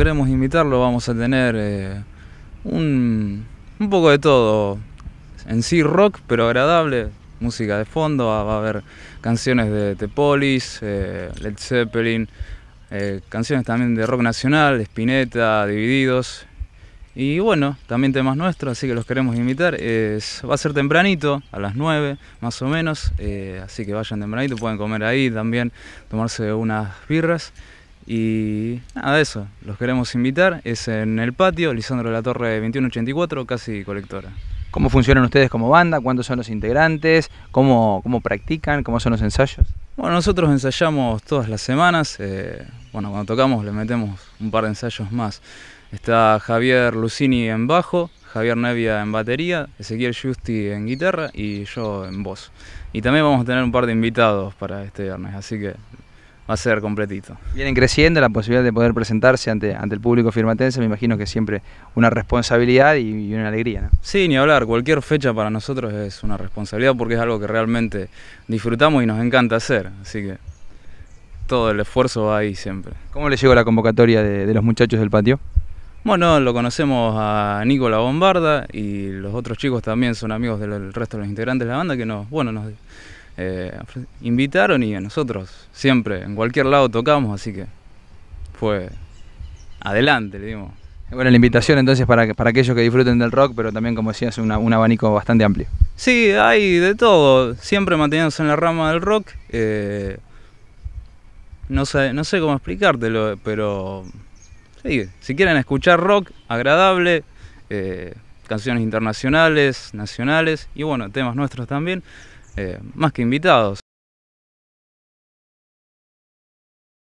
queremos invitarlo, vamos a tener eh, un, poco de todo. En sí rock, pero agradable, música de fondo, va, a haber canciones de The Police, eh, Led Zeppelin, eh, canciones también de rock nacional, Spinetta, Divididos. Y bueno, también temas nuestros, así que los queremos invitar. va a ser tempranito, a las 9 más o menos, así que vayan tempranito, pueden comer ahí también, tomarse unas birras. Y nada, eso, los queremos invitar. Es en el patio, Lisandro de la Torre 2184, casi colectora. ¿Cómo funcionan ustedes como banda? ¿Cuántos son los integrantes? ¿Cómo, cómo practican? ¿Cómo son los ensayos? Bueno, nosotros ensayamos todas las semanas. Eh, bueno, cuando tocamos le metemos un par de ensayos más. Está Javier Lucini en bajo, Javier Nevia en batería, Ezequiel Justi en guitarra y yo en voz. Y también vamos a tener un par de invitados para este viernes, así que va a ser completito. Vienen creciendo la posibilidad de poder presentarse ante, ante el público firmatense, me imagino que siempre una responsabilidad y, una alegría. ¿no? Sí, ni hablar, cualquier fecha para nosotros es una responsabilidad porque es algo que realmente disfrutamos y nos encanta hacer, así que todo el esfuerzo va ahí siempre. ¿Cómo le llegó la convocatoria de, los muchachos del patio? Bueno, lo conocemos a Nicola Bombarda y los otros chicos también son amigos del resto de los integrantes de la banda que nos, bueno, nos eh, invitaron y a nosotros, siempre, en cualquier lado tocamos, así que fue adelante, le dimos. Bueno, la invitación entonces para, para aquellos que disfruten del rock, pero también, como decías, un abanico bastante amplio. Sí, hay de todo, siempre manteniéndose en la rama del rock. Eh, no, sé, no sé cómo explicártelo, pero si quieren escuchar rock agradable, eh, canciones internacionales, nacionales y bueno, temas nuestros también, eh, más que invitados.